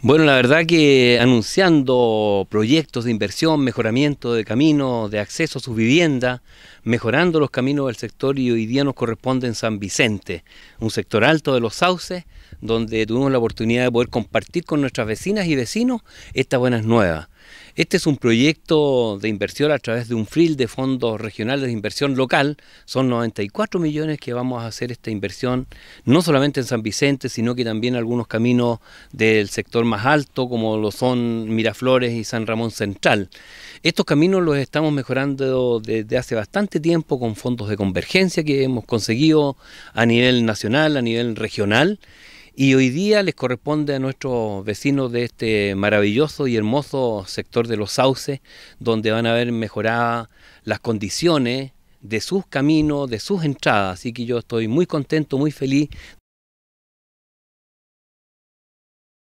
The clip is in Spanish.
Bueno, la verdad que anunciando proyectos de inversión, mejoramiento de caminos, de acceso a sus viviendas, mejorando los caminos del sector y hoy día nos corresponde en San Vicente, un sector alto de los sauces, donde tuvimos la oportunidad de poder compartir con nuestras vecinas y vecinos estas buenas nuevas. Este es un proyecto de inversión a través de un FRIL de fondos regionales de inversión local. Son 94 millones que vamos a hacer esta inversión, no solamente en San Vicente, sino que también algunos caminos del sector más alto, como lo son Miraflores y San Ramón Central. Estos caminos los estamos mejorando desde hace bastante tiempo con fondos de convergencia que hemos conseguido a nivel nacional, a nivel regional y hoy día les corresponde a nuestros vecinos de este maravilloso y hermoso sector de los sauces, donde van a ver mejoradas las condiciones de sus caminos, de sus entradas. Así que yo estoy muy contento, muy feliz